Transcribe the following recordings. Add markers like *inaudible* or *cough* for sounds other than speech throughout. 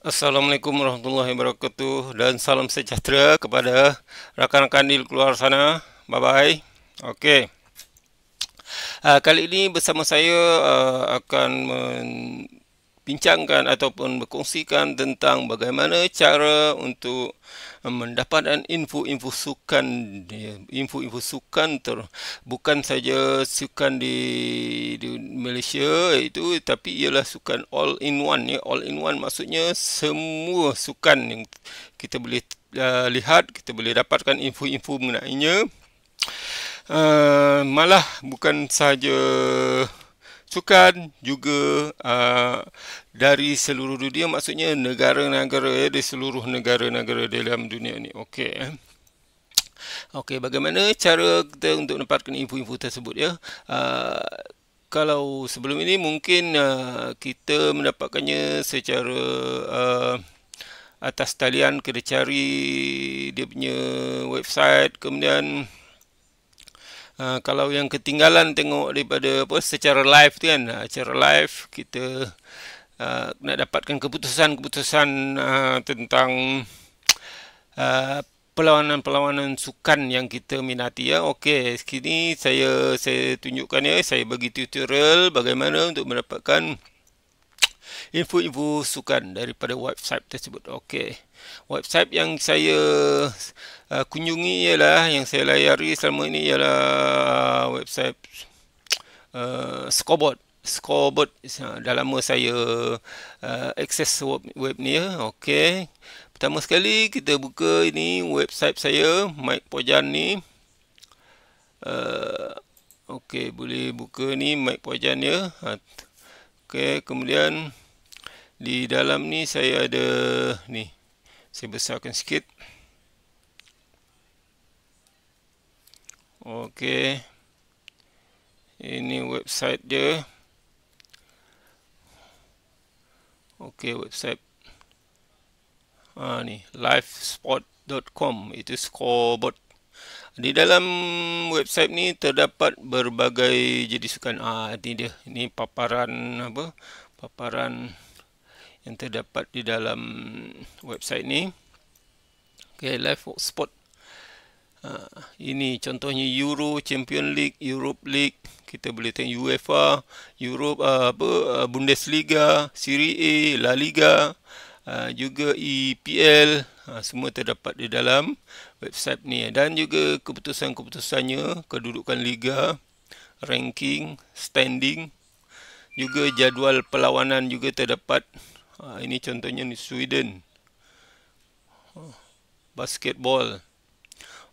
Assalamualaikum warahmatullahi wabarakatuh dan salam sejahtera kepada rakan-rakan di luar sana. Bye bye. Okey. Uh, kali ini bersama saya uh, akan men- bincangkan ataupun berkongsikan tentang bagaimana cara untuk eh, mendapatkan info-info sukan info-info sukan ter, bukan saja sukan di, di Malaysia itu tapi ialah sukan all in one ya all in one maksudnya semua sukan yang kita boleh uh, lihat kita boleh dapatkan info-info mengenainya uh, malah bukan saja uh, sukan juga uh, dari seluruh dunia maksudnya negara-negara ya, di seluruh negara-negara dalam dunia ni okey eh. okey bagaimana cara kita untuk mendapatkan info-info tersebut ya uh, kalau sebelum ini mungkin uh, kita mendapatkannya secara uh, atas talian kena cari dia punya website kemudian Ha, kalau yang ketinggalan tengok daripada apa secara live tu kan ha, secara live kita uh, nak dapatkan keputusan-keputusan uh, tentang uh, perlawanan-perlawanan sukan yang kita minati ya. Okey, sekini saya saya tunjukkan ya, saya bagi tutorial bagaimana untuk mendapatkan info-info sukan daripada website tersebut. Okey. Website yang saya uh, kunjungi ialah yang saya layari selama ini ialah website uh, scoreboard scoreboard ha, dah lama saya uh, access web, web ni ya okey pertama sekali kita buka ini website saya Mike Pojan ni uh, okey boleh buka ni Mike Pojan ya ha, okey kemudian di dalam ni saya ada ni saya besarkan sikit Okey. Ini website dia. Okey, website. Ah ni, livesport.com itu scoreboard. Di dalam website ni terdapat berbagai jenis sukan. Ah ha, ini dia. Ini paparan apa? Paparan yang terdapat di dalam website ni. Okey, livesport Ah, ini contohnya Euro, Champion League, Europe League, kita boleh tengok UEFA, Europe ah, apa ah, Bundesliga, Serie A, La Liga, juga EPL, semua terdapat di dalam website ni dan juga keputusan-keputusannya, kedudukan liga, ranking, standing, juga jadual perlawanan juga terdapat. ini contohnya ni Sweden. Oh, basketball.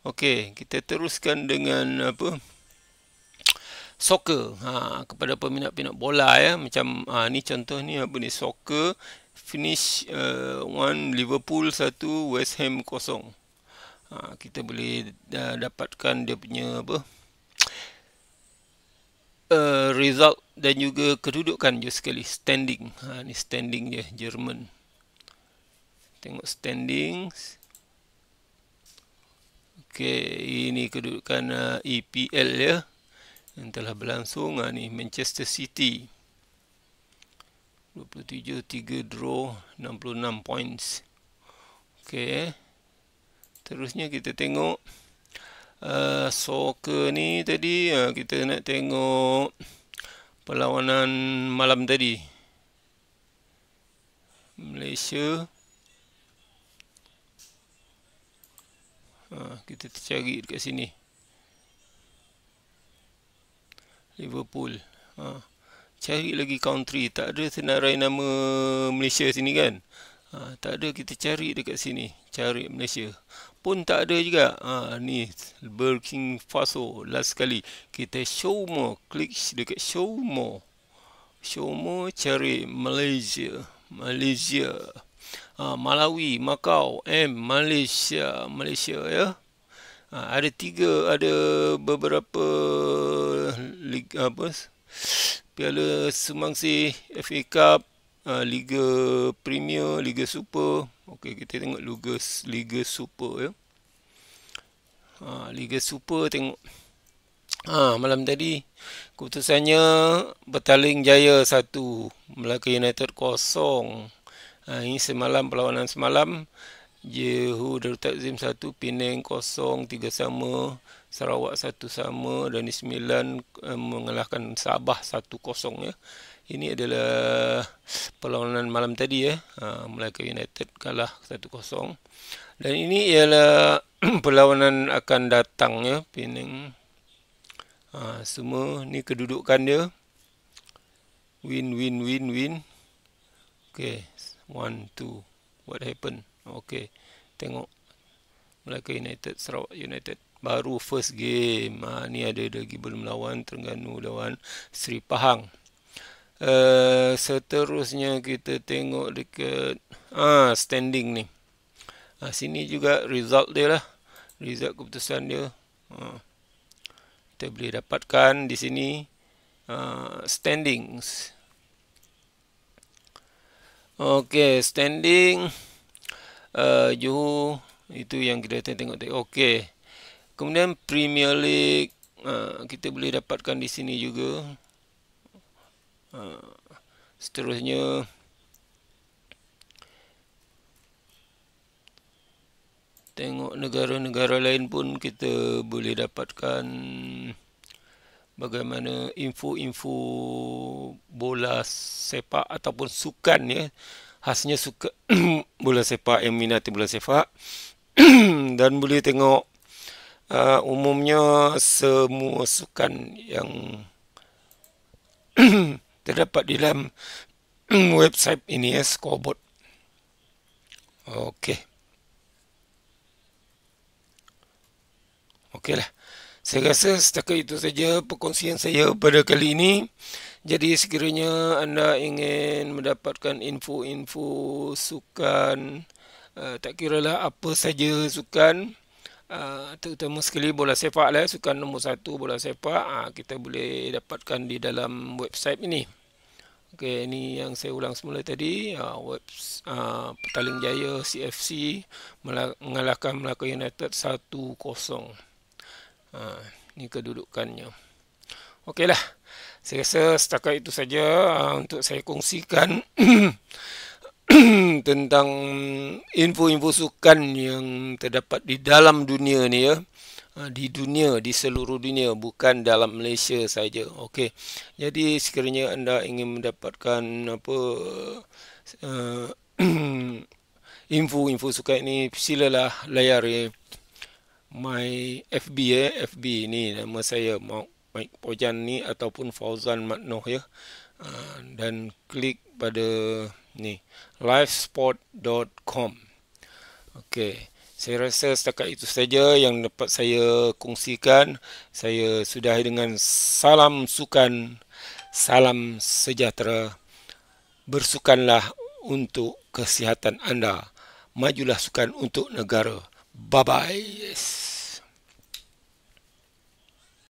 Okey, kita teruskan dengan apa? Soccer. Ha, kepada peminat-peminat bola ya, macam ha, ni contoh ni apa ni soccer finish 1 uh, Liverpool satu West Ham kosong. Ha, kita boleh uh, dapatkan dia punya apa? Uh, result dan juga kedudukan je sekali standing. Ha ni standing je Jerman. Tengok standings. Okey, ini kedudukan uh, EPL ya. Yang telah berlangsung uh, ni Manchester City. 27-3 draw 66 points. Okey. Terusnya kita tengok uh, soccer ni tadi uh, kita nak tengok perlawanan malam tadi. Malaysia ha, kita cari dekat sini Liverpool ha, cari lagi country tak ada senarai nama Malaysia sini kan ha, tak ada kita cari dekat sini cari Malaysia pun tak ada juga ha, ni Burking Faso last kali kita show more klik dekat show more show more cari Malaysia Malaysia ha, Malawi, Macau, M, Malaysia, Malaysia ya. Ha, ada tiga, ada beberapa liga apa? Piala Semangsi, FA Cup, ha, Liga Premier, Liga Super. Okey, kita tengok Liga Liga Super ya. Ha, Liga Super tengok. Ha, malam tadi keputusannya Betaling Jaya 1 Melaka United kosong Ha, ini semalam perlawanan semalam. Jehu Darut Takzim 1, Penang 0, 3 sama. Sarawak 1 sama. Dan Ismailan eh, mengalahkan Sabah 1-0. Ya. Ini adalah perlawanan malam tadi. ya. Ha, Melaka United kalah 1-0. Dan ini ialah *clears throat* perlawanan akan datang. ya Penang. Ha, semua ni kedudukan dia. Win, win, win, win. Okay. One, two, What happen? Okay Tengok Melaka United Sarawak United Baru first game ha, Ni ada lagi belum lawan Terengganu lawan Sri Pahang uh, Seterusnya kita tengok dekat ah uh, Standing ni uh, Sini juga result dia lah Result keputusan dia uh, Kita boleh dapatkan di sini uh, Standings Okey, standing uh, eh, Johor itu yang kita tengok tadi. Okey. Kemudian Premier League uh, kita boleh dapatkan di sini juga. Uh, seterusnya tengok negara-negara lain pun kita boleh dapatkan bagaimana info-info bola sepak ataupun sukan ya khasnya suka *coughs* bola sepak yang minati bola sepak *coughs* dan boleh tengok uh, umumnya semua sukan yang *coughs* terdapat di dalam website ini ya scoreboard okey okeylah saya rasa setakat itu saja perkongsian saya pada kali ini. Jadi sekiranya anda ingin mendapatkan info-info sukan, uh, tak kira lah apa saja sukan, uh, terutama sekali bola sepak lah, sukan nombor satu bola sepak, uh, kita boleh dapatkan di dalam website ini. Okay, ini yang saya ulang semula tadi, uh, ah, web uh, ah, Petaling Jaya CFC mengalahkan Melaka United 1-0. Ha, ini kedudukannya. Okeylah. Saya rasa setakat itu saja ha, untuk saya kongsikan *coughs* tentang info-info sukan yang terdapat di dalam dunia ni ya. Ha, di dunia, di seluruh dunia bukan dalam Malaysia saja. Okey. Jadi sekiranya anda ingin mendapatkan apa uh, *coughs* info-info sukan ini silalah layari my FB ya, eh? FB ni nama saya Mike Pojan ni ataupun Fauzan Matnoh ya. Uh, dan klik pada ni livesport.com. Okey. Saya rasa setakat itu saja yang dapat saya kongsikan. Saya sudah dengan salam sukan, salam sejahtera. Bersukanlah untuk kesihatan anda. Majulah sukan untuk negara. Bye-bye. Yes.